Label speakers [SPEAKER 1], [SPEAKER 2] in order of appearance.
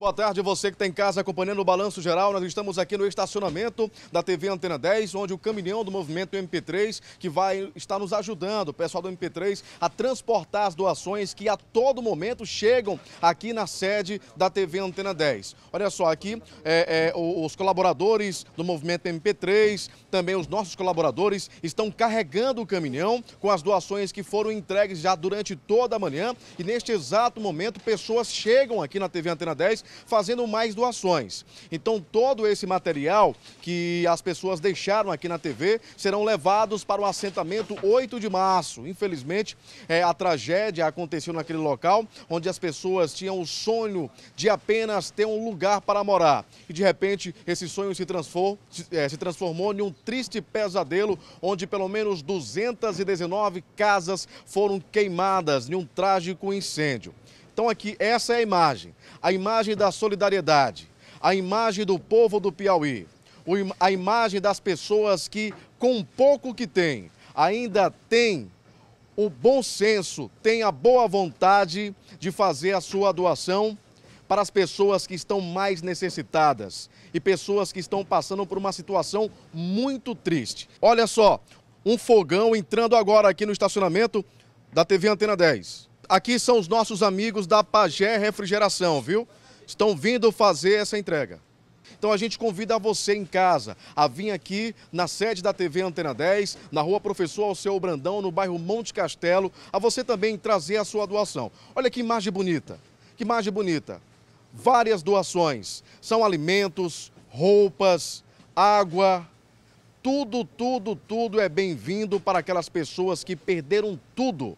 [SPEAKER 1] Boa tarde, você que está em casa acompanhando o Balanço Geral. Nós estamos aqui no estacionamento da TV Antena 10, onde o caminhão do movimento MP3, que vai estar nos ajudando, o pessoal do MP3, a transportar as doações que a todo momento chegam aqui na sede da TV Antena 10. Olha só, aqui é, é, os colaboradores do movimento MP3, também os nossos colaboradores, estão carregando o caminhão com as doações que foram entregues já durante toda a manhã. E neste exato momento, pessoas chegam aqui na TV Antena 10 fazendo mais doações. Então, todo esse material que as pessoas deixaram aqui na TV serão levados para o assentamento 8 de março. Infelizmente, é, a tragédia aconteceu naquele local onde as pessoas tinham o sonho de apenas ter um lugar para morar. E, de repente, esse sonho se, se, é, se transformou em um triste pesadelo onde pelo menos 219 casas foram queimadas em um trágico incêndio. Então, aqui, essa é a imagem: a imagem da solidariedade, a imagem do povo do Piauí, a imagem das pessoas que, com pouco que têm, ainda têm o bom senso, têm a boa vontade de fazer a sua doação para as pessoas que estão mais necessitadas e pessoas que estão passando por uma situação muito triste. Olha só, um fogão entrando agora aqui no estacionamento da TV Antena 10 aqui são os nossos amigos da Pagé Refrigeração, viu? Estão vindo fazer essa entrega. Então a gente convida você em casa a vir aqui na sede da TV Antena 10, na rua Professor Alceu Brandão, no bairro Monte Castelo, a você também trazer a sua doação. Olha que imagem bonita, que imagem bonita. Várias doações, são alimentos, roupas, água, tudo, tudo, tudo é bem-vindo para aquelas pessoas que perderam tudo